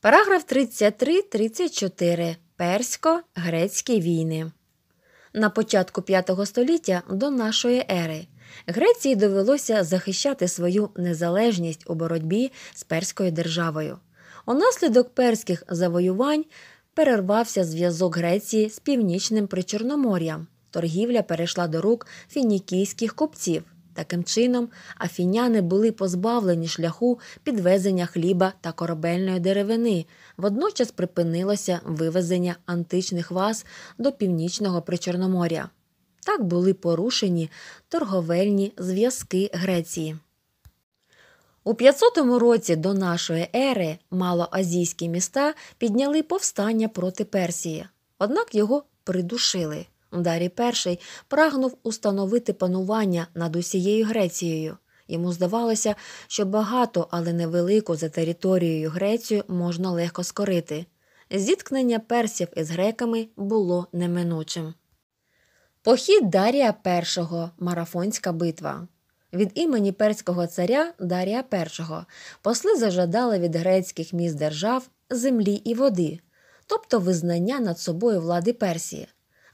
Параграф 33-34. персько грецькі війни. На початку V століття до нашої ери Греції довелося захищати свою незалежність у боротьбі з перською державою. Унаслідок перських завоювань перервався зв'язок Греції з північним причорномор'ям. Торгівля перейшла до рук фінікійських купців. Таким чином, афіняни були позбавлені шляху підвезення хліба та корабельної деревини. Водночас припинилося вивезення античних ваз до північного причорноморя. Так були порушені торговельні зв'язки Греції. У 500 році до нашої ери малоазійські міста підняли повстання проти Персії, однак його придушили. Дарій І прагнув установити панування над усією Грецією. Йому здавалося, що багато, але невелику за територією Грецію можна легко скорити. Зіткнення персів із греками було неминучим. Похід Дарія І Марафонська битва. Від імені перського царя Дарія І посли зажадали від грецьких міст держав землі і води, тобто визнання над собою влади Персії.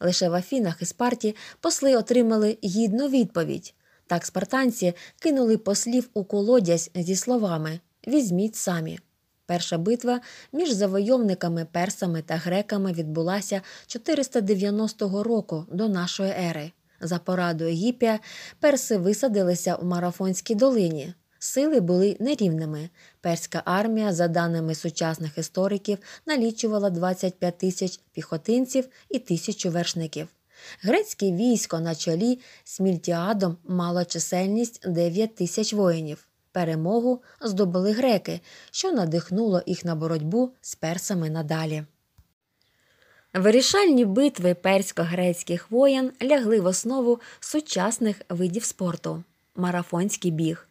Лише в Афінах і Спарті посли отримали гідну відповідь. Так спартанці кинули послів у колодязь зі словами Візьміть самі. Перша битва між завойовниками, персами та греками відбулася 490 року до нашої ери. За порадою Гіпія перси висадилися в Марафонській долині. Сили були нерівними. Перська армія, за даними сучасних істориків, налічувала 25 тисяч піхотинців і тисячу вершників. Грецьке військо на чолі з Мільтіадом мало чисельність 9 тисяч воїнів. Перемогу здобули греки, що надихнуло їх на боротьбу з персами надалі. Вирішальні битви персько-грецьких воєн лягли в основу сучасних видів спорту марафонський біг.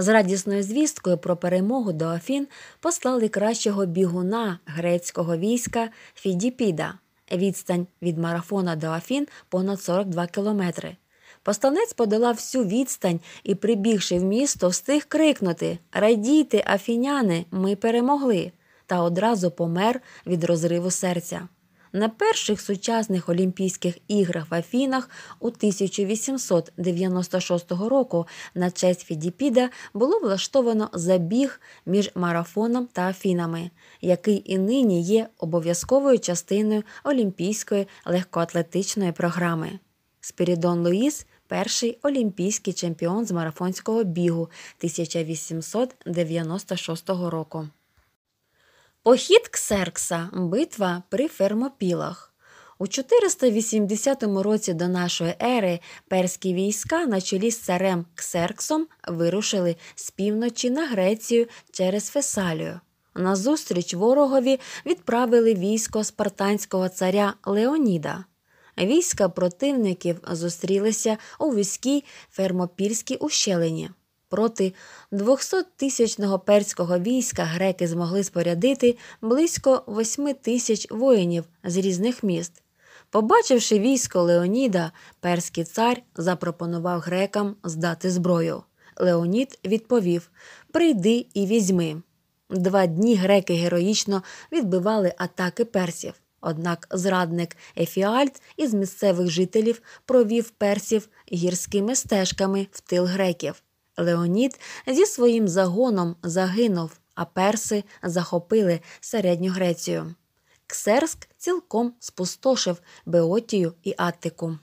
З радісною звісткою про перемогу до Афін послали кращого бігуна грецького війська Фідіпіда. Відстань від марафона до Афін понад 42 кілометри. Постанець подолав всю відстань і, прибігши в місто, встиг крикнути Радійте, афіняни, ми перемогли! та одразу помер від розриву серця. На перших сучасних Олімпійських іграх в Афінах у 1896 року на честь Фідіпіда було влаштовано забіг між марафоном та Афінами, який і нині є обов'язковою частиною Олімпійської легкоатлетичної програми. Спірідон Луїс перший олімпійський чемпіон з марафонського бігу 1896 року. Похід Ксеркса битва при Фермопілах. У 480 році до нашої ери перські війська на чолі з царем Ксерксом вирушили з півночі на Грецію через Фесалію. Назустріч ворогові відправили військо спартанського царя Леоніда. Війська противників зустрілися у війській фермопільській ущелині. Проти 200-тисячного перського війська греки змогли спорядити близько 8 тисяч воїнів з різних міст. Побачивши військо Леоніда, перський цар запропонував грекам здати зброю. Леонід відповів: Прийди і візьми. Два дні греки героїчно відбивали атаки персів. Однак зрадник Ефіальт із місцевих жителів провів персів гірськими стежками в тил греків. Леонід зі своїм загоном загинув, а перси захопили середню Грецію. Ксерск цілком спустошив Беотію і Аттику.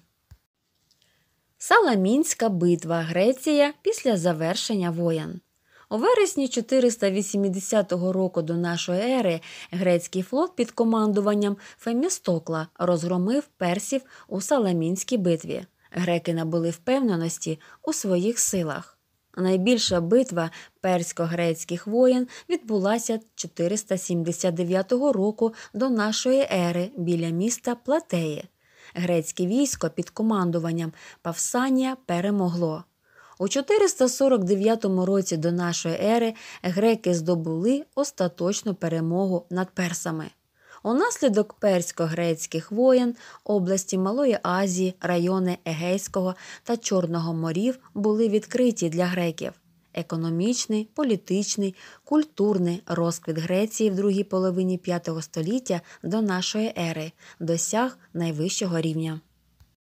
Саламінська битва Греція після завершення воєн. У вересні 480 року до нашої ери грецький флот під командуванням Фемістокла розгромив персів у Саламінській битві. Греки набули впевненості у своїх силах. Найбільша битва персько-грецьких воєн відбулася 479 року до нашої ери біля міста Платеї. Грецьке військо під командуванням Павсанія перемогло. У 449 році до нашої ери греки здобули остаточну перемогу над персами. Унаслідок персько-грецьких воєн області Малої Азії, райони Егейського та Чорного морів були відкриті для греків. Економічний, політичний, культурний розквіт Греції в другій половині V століття до нашої ери досяг найвищого рівня.